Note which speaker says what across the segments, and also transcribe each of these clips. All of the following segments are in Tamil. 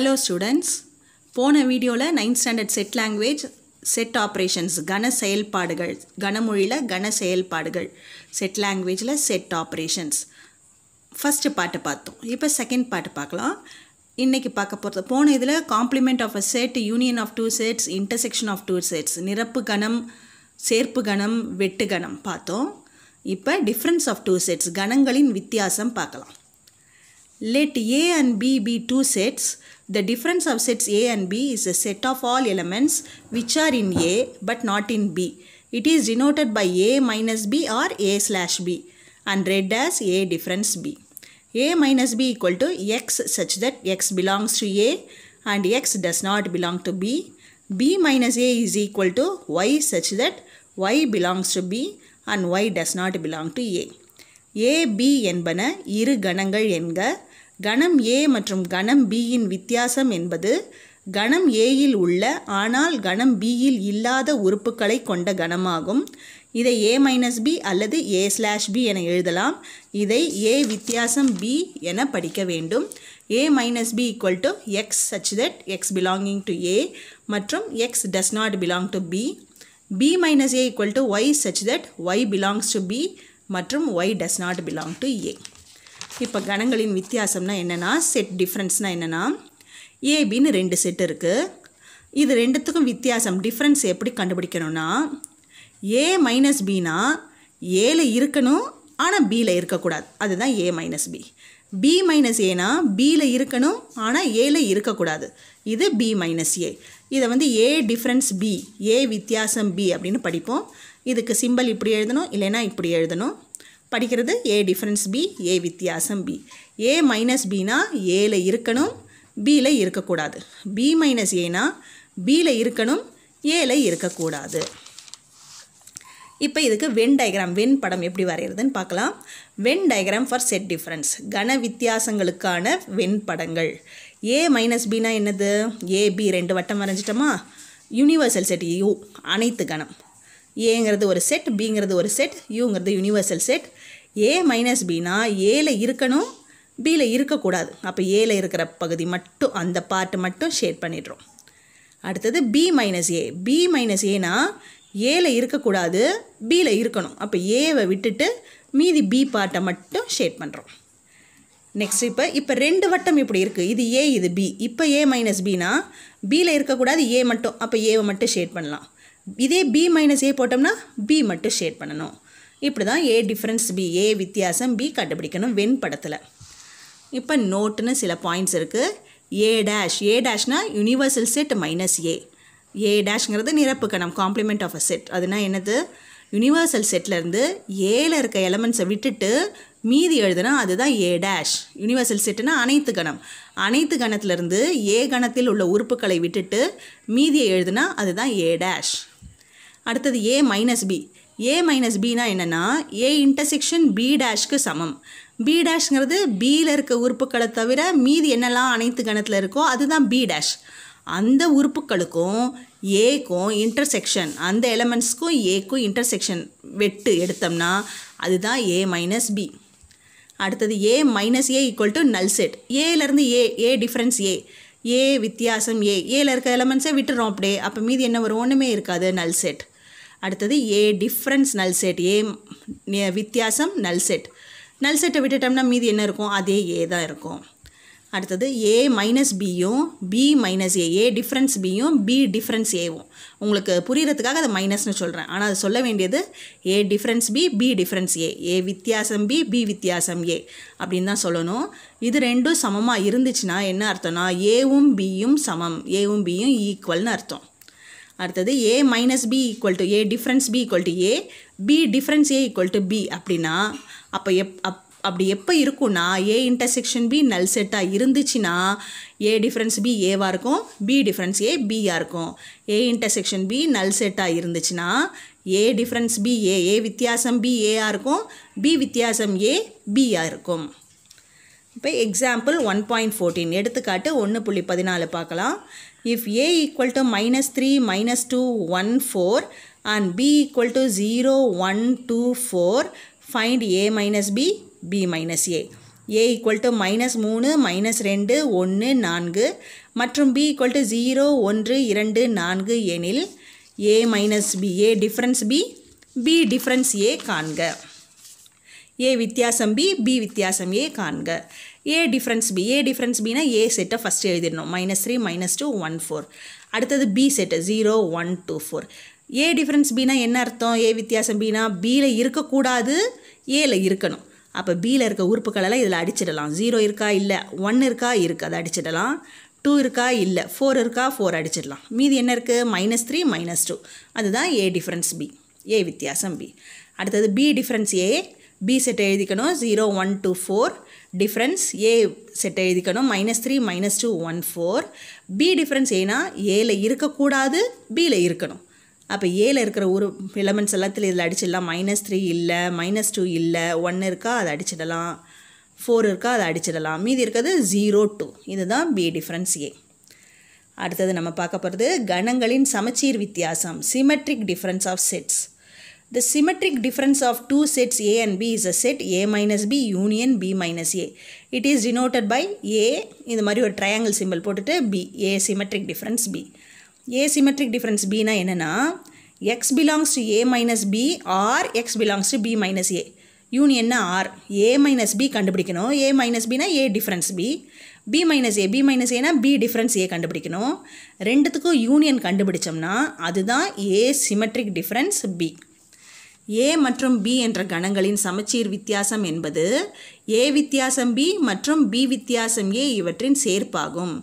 Speaker 1: ஹலோ ஸ்டூடெண்ட்ஸ் போன வீடியோவில் ninth standard set language set operations கன செயல்பாடுகள் கனமொழியில் கன செயல்பாடுகள் செட் லாங்குவேஜில் செட் ஆப்ரேஷன்ஸ் ஃபஸ்ட்டு பாட்டு பார்த்தோம் இப்போ செகண்ட் பாட்டு பார்க்கலாம் இன்றைக்கி பார்க்க போகிறது போன இதில் complement of a set union of two sets intersection of two sets நிரப்பு கணம் சேர்ப்பு கணம் வெட்டு கணம் பார்த்தோம் இப்போ டிஃப்ரென்ஸ் ஆஃப் டூ செட்ஸ் கணங்களின் வித்தியாசம் பார்க்கலாம் Let A and B be two sets. The difference of sets A and B is a set of all elements which are in A but not in B. It is denoted by A minus B or A slash B and read as A difference B. A minus B equal to X such that X belongs to A and X does not belong to B. B minus A is equal to Y such that Y belongs to B and Y does not belong to A. A B A B என்பன இரு கணங்கள் என்க கணம் ஏ மற்றும் கணம் பியின் வித்தியாசம் என்பது கணம் ஏயில் உள்ள ஆனால் கணம் பியில் இல்லாத உறுப்புகளை கொண்ட கணமாகும் இதை ஏ மைனஸ் பி அல்லது ஏ ஸ்லாஷ் பி என எழுதலாம் இதை ஏ வித்தியாசம் பி என படிக்க வேண்டும் A minus B equal to x such that x belonging to A மற்றும் x does not belong to B B minus A equal to y such that y belongs to B மற்றும் y does not belong to A இப்போ கணங்களின் வித்தியாசம்னா என்னென்னா செட் டிஃப்ரென்ஸ்னால் என்னென்னா ஏபின்னு ரெண்டு செட் இருக்குது இது ரெண்டுத்துக்கும் வித்தியாசம் டிஃப்ரென்ஸ் எப்படி கண்டுபிடிக்கணும்னா ஏ மைனஸ் பினா ஏல இருக்கணும் ஆனால் பியில் இருக்கக்கூடாது அதுதான் A minus B B minus ஏனா பியில் இருக்கணும் ஆனால் ஏல இருக்கக்கூடாது இது பி மைனஸ் ஏ இதை வந்து ஏ டிஃப்ரென்ஸ் பி ஏ வித்தியாசம் பி அப்படின்னு படிப்போம் இதுக்கு சிம்பிள் இப்படி எழுதணும் இல்லைன்னா இப்படி எழுதணும் படிக்கிறது ஏ டிஃப்ரென்ஸ் பி ஏ வித்தியாசம் பி ஏ மைனஸ் பினா ஏல இருக்கணும் பியில் இருக்கக்கூடாது பி மைனஸ் ஏனா பியில் இருக்கணும் ஏல இருக்கக்கூடாது இப்போ இதுக்கு வென் டயக்ராம் வென் படம் எப்படி வரைகிறதுன்னு பார்க்கலாம் Venn diagram for set difference கன வித்தியாசங்களுக்கான வென் படங்கள் ஏ மைனஸ் பினா என்னது ஏபி ரெண்டு வட்டம் வரைஞ்சிட்டோமா யூனிவர்சல் செட் யூ அனைத்து கணம் ஏங்கிறது ஒரு செட் பிங்கிறது ஒரு செட் யூங்கிறது யூனிவர்சல் செட் ஏ மைனஸ் பினா ஏல இருக்கணும் பியில் இருக்கக்கூடாது அப்போ ஏல இருக்கிற பகுதி மட்டும் அந்த பார்ட்டு மட்டும் ஷேட் பண்ணிடுறோம் அடுத்தது B minus A B minus ஏனா ஏல இருக்கக்கூடாது பியில் இருக்கணும் அப்போ ஏவை விட்டுட்டு மீதி பி பார்ட்டை மட்டும் ஷேட் பண்ணுறோம் நெக்ஸ்ட் இப்போ இப்போ ரெண்டு வட்டம் இப்படி இருக்குது இது ஏ இது பி இப்போ ஏ மைனஸ் பினா பியில் இருக்கக்கூடாது ஏ மட்டும் அப்போ ஏவை மட்டும் ஷேட் பண்ணலாம் இதே பி மைனஸ் ஏ போட்டோம்னா பி மட்டும் ஷேட் பண்ணணும் இப்படி தான் ஏ டிஃப்ரென்ஸ் பி ஏ வித்தியாசம் பி கண்டுபிடிக்கணும் வெண் படத்தில் இப்போ நோட்டுன்னு சில பாயிண்ட்ஸ் இருக்குது ஏ டேஷ் ஏ டேஷ்னால் universal set minus A A டேஷ்ங்கிறது நிரப்பு கணம் காம்ப்ளிமெண்ட் ஆஃப் அ செட் அதுனா என்னது யூனிவர்சல் செட்லேருந்து ஏல இருக்க எலமெண்ட்ஸை விட்டுட்டு மீதி எழுதுனா அதுதான் ஏ டேஷ் யூனிவர்சல் செட்டுனா அனைத்து கணம் அனைத்து கணத்திலிருந்து ஏ கணத்தில் உள்ள உறுப்புகளை விட்டுட்டு மீதியை எழுதுனா அதுதான் ஏ டேஷ் அடுத்தது A minus B A minus பினா என்னென்னா ஏ இன்டர்செக்ஷன் பி டேஷ்க்கு சமம் பி டேஷ்ங்கிறது பியில் இருக்க உறுப்புகளை தவிர மீதி என்னெல்லாம் அனைத்து கணத்தில் இருக்கோ அதுதான் பி டேஷ் அந்த உறுப்புகளுக்கும் ஏக்கும் இன்டர்செக்ஷன் அந்த எலமெண்ட்ஸ்க்கும் ஏக்கும் இன்டர்செக்ஷன் வெட்டு எடுத்தோம்னா அதுதான் ஏ மைனஸ் பி அடுத்தது A minus A equal to null set ஏலேருந்து A A difference A A வித்தியாசம் ஏ ஏல இருக்க எலமெண்ட்ஸே விட்டுறோம் அப்படியே அப்போ மீதி என்ன வரும் ஒன்றுமே இருக்காது நல் செட் அடுத்தது ஏ டிஃப்ரென்ஸ் நல் செட் ஏ வித்தியாசம் நல் செட் நல் செட்டை விட்டுட்டோம்னா மீதி என்ன இருக்கும் அதே ஏ தான் இருக்கும் அடுத்தது ஏ மைனஸ் பியும் B minus A A difference பியும் பி டிஃப்ரென்ஸ் ஏவும் உங்களுக்கு புரிகிறதுக்காக அதை மைனஸ்னு சொல்கிறேன் ஆனால் அது சொல்ல வேண்டியது A difference B B difference A A வித்தியாசம் பி பி வித்தியாசம் ஏ அப்படின்னு தான் சொல்லணும் இது ரெண்டும் சமமாக இருந்துச்சுன்னா என்ன அர்த்தம்னா ஏவும் பியும் சமம் ஏவும் பியும் ஈக்குவல்னு அர்த்தம் அடுத்தது A minus B equal to A difference B equal to A B difference A equal to B அப்படின்னா அப்போ எப் அப் அப்படி எப்போ இருக்கும்னா ஏ இன்டர்செக்ஷன் பி நல் செட்டாக இருந்துச்சுன்னா ஏ டிஃப்ரென்ஸ் பி ஏவாக இருக்கும் பி டிஃப்ரென்ஸ் ஏ பியாக இருக்கும் ஏ இன்டர்செக்ஷன் பி நல் செட்டாக இருந்துச்சுன்னா ஏ டிஃப்ரென்ஸ் பி ஏ ஏ வித்தியாசம் பி ஏஆ இருக்கும் பி வித்தியாசம் ஏ பியாக இருக்கும் இப்போ எக்ஸாம்பிள் ஒன் பாயிண்ட் ஃபோர்டீன் எடுத்துக்காட்டு ஒன்று புள்ளி பதினாலு பார்க்கலாம் if a equal to minus 3, minus 2, 1, 4 and b equal to 0, 1, 2, 4, find a minus b, b minus a. a equal to minus 3, minus 2, 1, 4 மற்றும் b equal to 0, 1, 2, 4 எனில் a minus b, a difference b, b difference a காண்க a வித்தியாசம் b, b வித்தியாசம் a காண்க A difference B A difference பினா ஏ செட்டை ஃபஸ்ட்டு எழுதிடணும் minus three minus two one four அடுத்தது B set zero one two four A difference பினா என்ன அர்த்தம் ஏ வித்தியாசம் பினா பியில் இருக்கக்கூடாது ஏல இருக்கணும் அப்போ பியில் இருக்க உறுப்புகளெல்லாம் இதில் அடிச்சிடலாம் ஜீரோ இருக்கா இல்லை ஒன் இருக்கா இருக்குது அதை அடிச்சிடலாம் டூ இருக்கா இல்லை ஃபோர் இருக்கா ஃபோர் அடிச்சிடலாம் மீதி என்ன இருக்குது மைனஸ் த்ரீ மைனஸ் டூ அதுதான் ஏ டிஃப்ரென்ஸ் பி ஏ வித்தியாசம் பி அடுத்தது B difference A B set எழுதிக்கணும் zero one two four difference A செட்டை எழுதிக்கணும் minus three minus two one four B difference ஏன்னா ஏல இருக்கக்கூடாது பியில் இருக்கணும் அப்போ ஏல இருக்கிற ஒரு எலமெண்ட்ஸ் எல்லாத்துல இதில் அடிச்சிடலாம் மைனஸ் த்ரீ இல்லை மைனஸ் டூ இல்லை ஒன் இருக்கா அதை அடிச்சிடலாம் ஃபோர் இருக்கா அதை அடிச்சிடலாம் மீதி இருக்கிறது ஜீரோ டூ இதுதான் பி டிஃப்ரென்ஸ் ஏ அடுத்தது நம்ம பார்க்க போகிறது கணங்களின் சமச்சீர் வித்தியாசம் symmetric difference of sets The symmetric difference of two sets A and B is a set A minus B union B minus A. It is denoted by A இந்த மாதிரி ஒரு ட்ரையாங்கிள் சிம்பிள் போட்டுட்டு B A symmetric difference B. A symmetric difference B Bனா என்னன்னா x belongs to A minus B or x belongs to B minus A. union R, யூனியன்னா ஆர் ஏ மைனஸ் பி கண்டுபிடிக்கணும் ஏ மைனஸ் பினா A difference B B minus A B minus ஏனா பி டிஃப்ரென்ஸ் ஏ கண்டுபிடிக்கணும் ரெண்டுத்துக்கும் யூனியன் கண்டுபிடிச்சோம்னா அதுதான் A symmetric difference B. ஏ மற்றும் பி என்ற கணங்களின் சமச்சீர் வித்தியாசம் என்பது ஏ வித்தியாசம் பி மற்றும் பி வித்தியாசம் ஏ இவற்றின் சேர்ப்பாகும்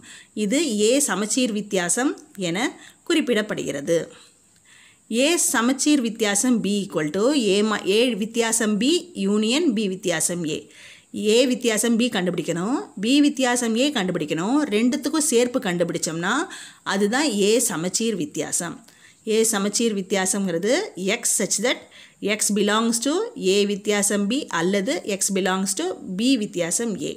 Speaker 1: இது ஏ சமச்சீர் வித்தியாசம் என குறிப்பிடப்படுகிறது ஏ சமச்சீர் வித்தியாசம் பி ஈக்குவல் டு ஏ ம ஏ வித்தியாசம் பி யூனியன் பி வித்தியாசம் ஏ ஏ வித்தியாசம் பி கண்டுபிடிக்கணும் பி வித்தியாசம் ஏ கண்டுபிடிக்கணும் ரெண்டுத்துக்கும் சேர்ப்பு கண்டுபிடிச்சோம்னா அதுதான் ஏ சமச்சீர் வித்தியாசம் ஏ சமச்சீர் வித்தியாசங்கிறது x such that x belongs to A வித்தியாசம் பி அல்லது எக்ஸ் பிலாங்ஸ் டு பி வித்தியாசம் ஏ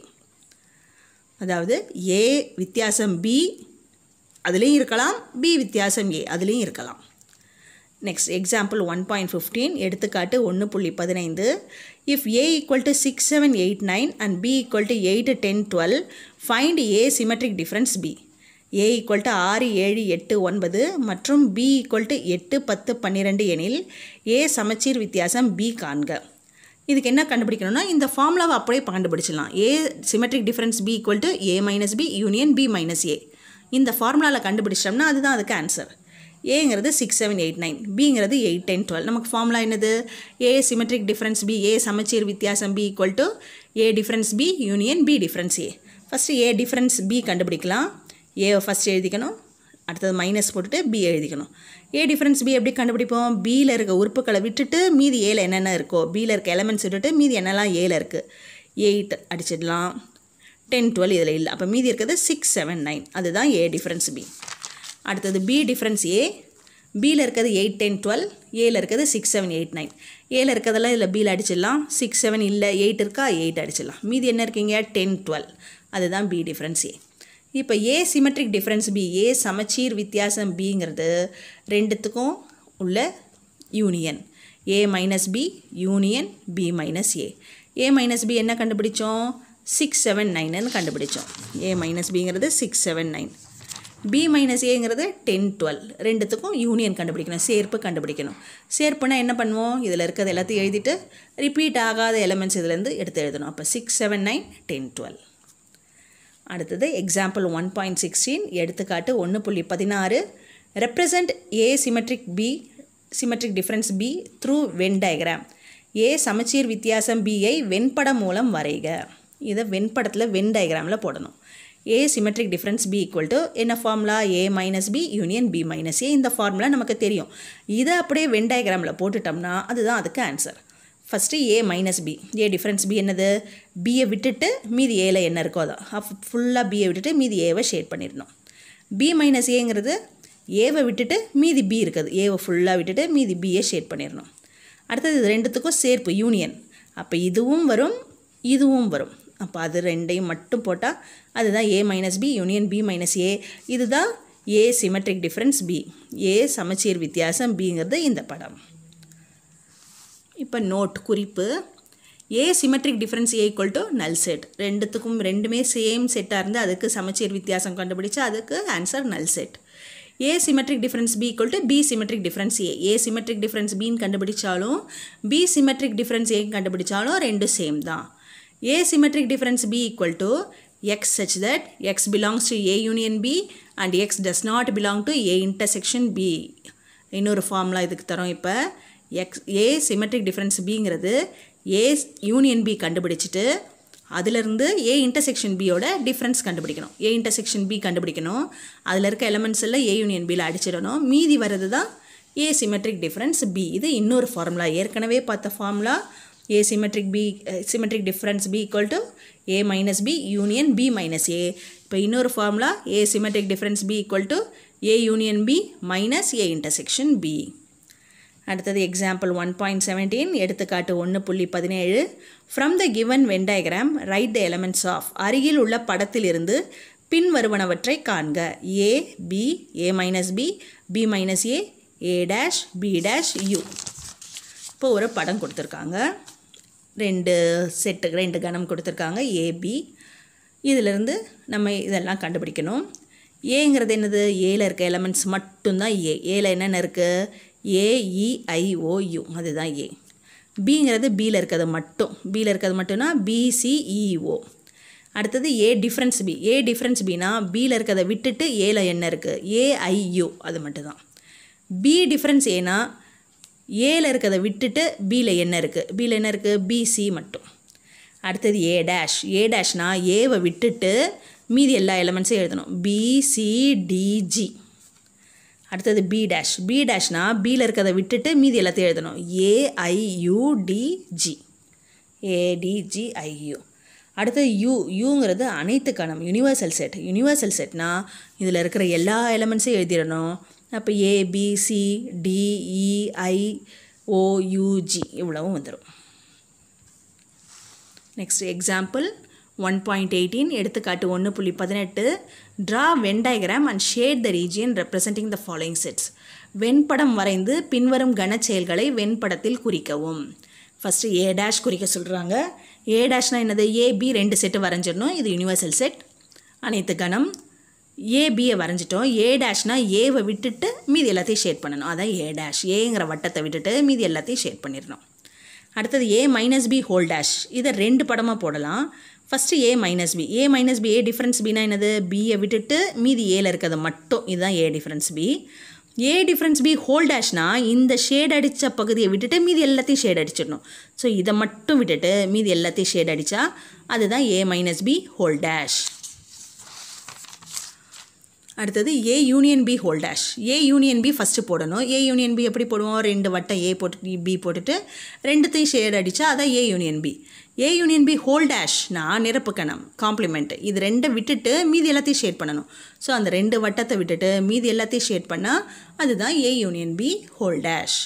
Speaker 1: அதாவது ஏ வித்தியாசம் பி அதுலேயும் இருக்கலாம் பி வித்தியாசம் ஏ அதுலேயும் இருக்கலாம் next example one point fifteen எடுத்துக்காட்டு ஒன்று புள்ளி பதினைந்து if A equal to six seven eight nine and B equal to eight ten twelve find A symmetric difference B A equal to ஆறு ஏழு எட்டு ஒன்பது மற்றும் பி ஈக்குவல் டு எட்டு பத்து பன்னிரெண்டு எனில் ஏ சமச்சீர் வித்தியாசம் பி காண்க இதுக்கு என்ன கண்டுபிடிக்கணும்னா இந்த ஃபார்முலாவை அப்படியே கண்டுபிடிச்சிடலாம் A symmetric difference B equal to A minus B union B minus A இந்த ஃபார்முலாவில் கண்டுபிடிச்சிட்டோம்னா அதுதான் அதுக்கு ஆன்சர் ஏங்கிறது சிக்ஸ் செவன் எயிட் நைன் பிங்கிறது எயிட் டென் டுவெல் நமக்கு ஃபார்முலா என்னது A symmetric difference B A சமச்சீர் வித்தியாசம் B equal to A difference B union B difference A first A difference B கண்டுபிடிக்கலாம் ஏ ஃபஸ்ட் எழுதிக்கணும் அடுத்தது மைனஸ் போட்டுட்டு பி எழுதிக்கணும் ஏ டிஃப்ரென்ஸ் பி எப்படி கண்டுபிடிப்போம் பியில் இருக்க உறுப்புகளை விட்டுட்டு மீதி ஏல என்னென்ன இருக்கோ பியில் இருக்க எலமெண்ட்ஸ் விட்டுட்டு மீதி என்னெல்லாம் ஏல இருக்குது எயிட் அடிச்சிடலாம் டென் டுவெல் இதில் இல்லை அப்போ மீதி இருக்கிறது சிக்ஸ் செவன் நைன் அதுதான் ஏ டிஃப்ரென்ஸ் பி அடுத்தது பி டிஃப்ரென்ஸ் ஏ பியில் இருக்கிறது எயிட் டென் டுவெல் ஏல இருக்கிறது சிக்ஸ் செவன் எயிட் நைன் ஏல இருக்கிறதெல்லாம் இதில் பியில் அடிச்சிடலாம் சிக்ஸ் செவன் இல்லை எயிட் இருக்கா எயிட் அடிச்சிடலாம் மீதி என்ன இருக்கீங்க டென் டுவெல் அதுதான் பி டிஃப்ரென்ஸ் ஏ இப்போ A symmetric difference B A சமச்சீர் வித்தியாசம் பிங்கிறது ரெண்டுத்துக்கும் உள்ள union A minus B union B minus A A minus B என்ன கண்டுபிடிச்சோம் சிக்ஸ் செவன் நைனுன்னு கண்டுபிடிச்சோம் ஏ மைனஸ் பிங்கிறது six seven nine B minus ஏங்கிறது டென் டுவெல் ரெண்டுத்துக்கும் யூனியன் கண்டுபிடிக்கணும் சேர்ப்பு கண்டுபிடிக்கணும் சேர்ப்புனா என்ன பண்ணுவோம் இதில் இருக்கிறது எல்லாத்தையும் எழுதிட்டு ரிப்பீட் ஆகாத எலமெண்ட்ஸ் இதுலேருந்து எடுத்து எழுதணும் அப்போ six seven nine ten twelve அடுத்தது எக்ஸாம்பிள் ஒன் பாயிண்ட் சிக்ஸ்டீன் எடுத்துக்காட்டு ஒன்று புள்ளி பதினாறு represent A symmetric B symmetric difference B through Venn diagram A சமச்சீர் வித்தியாசம் பியை வெண்படம் மூலம் வரைக இதை வெண்படத்தில் வென் டயக்ராமில் போடணும் A symmetric difference B equal to என்ன formula A minus B union B minus A இந்த ஃபார்முலா நமக்கு தெரியும் இதை அப்படியே வென் டயக்ராமில் போட்டுட்டோம்னா அதுதான் அதுக்கு answer first A minus B A difference B என்னது பியை விட்டுட்டு மீதி ஏல என்ன இருக்கோ அதான் ஃபுல்லாக பியை விட்டுட்டு மீதி ஏவை ஷேட் பண்ணிடணும் பி மைனஸ் ஏங்கிறது ஏவை விட்டுட்டு மீதி பி இருக்குது ஏவை ஃபுல்லாக விட்டுட்டு மீதி பியை ஷேட் பண்ணிடணும் அடுத்தது இது ரெண்டுத்துக்கும் சேர்ப்பு யூனியன் அப்போ இதுவும் வரும் இதுவும் வரும் அப்போ அது ரெண்டையும் மட்டும் போட்டால் அதுதான் A minus B union B minus A இதுதான் A symmetric difference B A சமச்சீர் வித்தியாசம் பிங்கிறது இந்த படம் இப்போ நோட் குறிப்பு A symmetric difference A equal to null set ரெண்டுத்துக்கும் ரெண்டுமே சேம் செட்டாக இருந்து அதுக்கு சமச்சீர் வித்தியாசம் கண்டுபிடிச்சு அதுக்கு answer null set A symmetric difference B equal to B symmetric difference A A symmetric difference பின்னு கண்டுபிடிச்சாலும் பி சிமெட்ரிக் டிஃப்ரென்ஸ் ஏன்னு கண்டுபிடிச்சாலும் ரெண்டும் சேம் தான் A symmetric difference B equal to x such that x belongs to A union B and x does not belong to A intersection B இன்னொரு ஃபார்முலா இதுக்கு தரோம் இப்போ எக்ஸ் ஏ சிமெட்ரிக் டிஃப்ரென்ஸ் பிங்கிறது ஏ யூனியன் பி கண்டுபிடிச்சிட்டு அதிலிருந்து ஏ இன்டர்செக்ஷன் பியோட டிஃப்ரென்ஸ் கண்டுபிடிக்கணும் ஏ இன்டர்செக்ஷன் பி கண்டுபிடிக்கணும் அதில் இருக்க எலமெண்ட்ஸ் எல்லாம் ஏ யூனியன் பியில் அடிச்சிடணும் மீதி வர்றது தான் ஏ சிமெட்ரிக் டிஃப்ரென்ஸ் பி இது இன்னொரு ஃபார்முலா ஏற்கனவே பார்த்த formula A symmetric B symmetric difference B equal to A minus B union B minus A இப்போ இன்னொரு formula A symmetric difference B equal to A union B minus A intersection B அடுத்தது எக்ஸாம்பிள் ஒன் பாயிண்ட் செவன்டீன் எடுத்துக்காட்டு ஒன்று புள்ளி பதினேழு from the given Venn diagram write the elements of அருகில் உள்ள படத்திலிருந்து பின்வருவனவற்றை காண்க A B A minus B B minus A A dash B dash you இப்போ ஒரு படம் கொடுத்துருக்காங்க ரெண்டு செட்டு ரெண்டு கணம் கொடுத்துருக்காங்க ஏபி இதிலிருந்து நம்ம இதெல்லாம் கண்டுபிடிக்கணும் ஏங்கிறது என்னது ஏல இருக்க எலமெண்ட்ஸ் மட்டும்தான் ஏ ஏல என்னென்ன இருக்குது ஏஇஐஓயு e அதுதான் ஏ பிங்கிறது பியில் இருக்கிறது மட்டும் பியில் இருக்கிறது மட்டும்னா பிசிஇஓ e அடுத்தது A difference B A difference பினா பியில் இருக்கிறத விட்டுட்டு ஏல என்ன இருக்குது ஏஐயு அது மட்டும்தான் பி டிஃப்ரென்ஸ் ஏனா ஏல இருக்கிறத விட்டுட்டு பியில் என்ன இருக்குது பியில் என்ன இருக்குது பிசி மட்டும் அடுத்தது ஏ டேஷ் ஏ டேஷ்னா ஏவை விட்டுட்டு மீதி எல்லா எலமெண்ட்ஸும் எழுதணும் பிசிடிஜி அடுத்தது பி டேஷ் பி டேஷ்னால் பியில் இருக்கிறத விட்டுட்டு மீதி எல்லாத்தையும் எழுதணும் ஏஐயுடிஜி ஏடிஜிஐயு அடுத்தது யூ யூங்கிறது அனைத்து கணம் யூனிவர்சல் செட் யூனிவர்சல் செட்னா இதில் இருக்கிற எல்லா எலமெண்ட்ஸையும் எழுதிடணும் அப்போ ஏபிசி டிஇஐ ஓயுஜி இவ்வளவும் வந்துடும் next example one point eighteen எடுத்துக்காட்டு ஒன்று புள்ளி பதினெட்டு draw Venn diagram and shade the region representing the following sets வெண்படம் வரைந்து பின்வரும் கன செயல்களை வெண்படத்தில் குறிக்கவும் ஃபஸ்ட்டு ஏ டேஷ் குறிக்க சொல்கிறாங்க ஏ டேஷ்னால் என்னது ஏபி ரெண்டு செட்டு வரைஞ்சிடணும் இது யூனிவர்சல் செட் அனைத்து கணம் ஏபியை வரைஞ்சிட்டோம் ஏ டேஷ்னால் ஏவை விட்டுட்டு மீதி எல்லாத்தையும் ஷேட் பண்ணணும் அதான் ஏ டேஷ் ஏங்கிற வட்டத்தை விட்டுட்டு மீதி எல்லாத்தையும் ஷேட் பண்ணிடணும் அடுத்தது A minus B whole dash இதை ரெண்டு படமாக போடலாம் first A minus B A minus B A difference பினா என்னது பியை விட்டுட்டு மீதி ஏல இருக்கிறது மட்டும் இதுதான் A difference B A difference B whole டேஷ்னா இந்த ஷேட் அடித்த பகுதியை விட்டுட்டு மீதி எல்லாத்தையும் ஷேட் அடிச்சிடணும் ஸோ இதை மட்டும் விட்டுட்டு மீதி எல்லாத்தையும் ஷேட் அடித்தா அதுதான் A minus B whole dash அடுத்தது A union B whole dash A union B first போடணும் ஏ யூனியன் பி எப்படி போடுவோம் ரெண்டு வட்டம் ஏ போட்டு பி போட்டுட்டு ரெண்டுத்தையும் ஷேட் அடித்தா அதான் A union B A union B whole டேஷ்னா நிரப்பு கணம் காம்ப்ளிமெண்ட் இது ரெண்டை விட்டுட்டு மீதி எல்லாத்தையும் ஷேட் பண்ணணும் ஸோ அந்த ரெண்டு வட்டத்தை விட்டுட்டு மீதி எல்லாத்தையும் ஷேட் பண்ணால் அதுதான் A union B whole dash